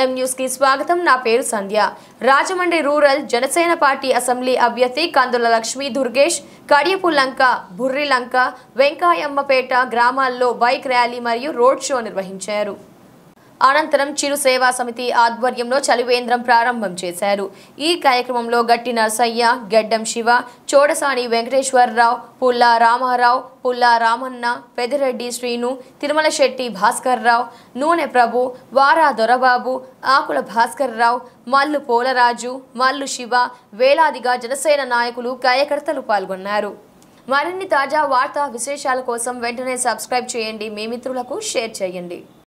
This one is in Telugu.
ఎం న్యూస్ కి స్వాగతం నా పేరు Sandhya Rajahmundry rural Janasena party assembly అభ్యర్థి కందుల లక్ష్మి దుర్గేష్ కడియపు లంక బుర్రి లంక వెంకాయమ్మపేట గ్రామాల్లో బైక్ ర్యాలీ మరియు రోడ్ షో నిర్వహించారు అనంతరం చిరు సేవా సమితి ఆధ్వర్యంలో చలివేంద్రం ప్రారంభం చేశారు ఈ కార్యక్రమంలో గట్టి నర్సయ్య గెడ్డం శివ చోడసాని వెంకటేశ్వరరావు పుల్లా రామారావు పుల్లా రామన్న పెదిరెడ్డి శ్రీను తిరుమల శెట్టి భాస్కర్రావు నూనె ప్రభు వారా దొరబాబు ఆకుల భాస్కర్రావు మల్లు పోలరాజు మల్లు శివ వేలాదిగా జనసేన నాయకులు కార్యకర్తలు పాల్గొన్నారు మరిన్ని తాజా వార్తా విశేషాల కోసం వెంటనే సబ్స్క్రైబ్ చేయండి మీ మిత్రులకు షేర్ చేయండి